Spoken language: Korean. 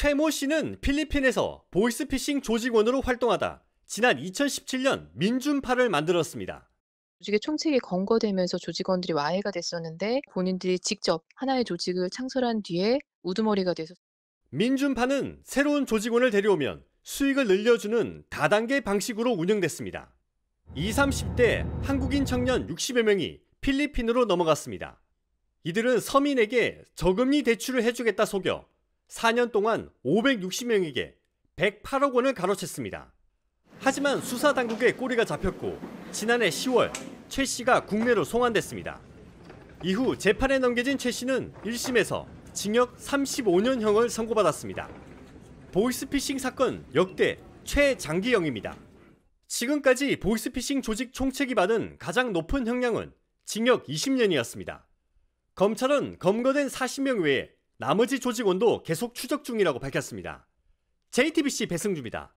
최모 씨는 필리핀에서 보이스피싱 조직원으로 활동하다 지난 2017년 민준파를 만들었습니다. 조직의 총책이 검거되면서 조직원들이 와해가 됐었는데 본인들이 직접 하나의 조직을 창설한 뒤에 우두머리가 돼서 민준파는 새로운 조직원을 데려오면 수익을 늘려주는 다단계 방식으로 운영됐습니다. 20, 30대 한국인 청년 60여 명이 필리핀으로 넘어갔습니다. 이들은 서민에게 저금리 대출을 해주겠다 속여 4년 동안 560명에게 108억 원을 가로챘습니다. 하지만 수사 당국의 꼬리가 잡혔고 지난해 10월 최 씨가 국내로 송환됐습니다. 이후 재판에 넘겨진 최 씨는 1심에서 징역 35년형을 선고받았습니다. 보이스피싱 사건 역대 최장기형입니다. 지금까지 보이스피싱 조직 총책이 받은 가장 높은 형량은 징역 20년이었습니다. 검찰은 검거된 40명 외에 나머지 조직원도 계속 추적 중이라고 밝혔습니다. JTBC 배승주입니다.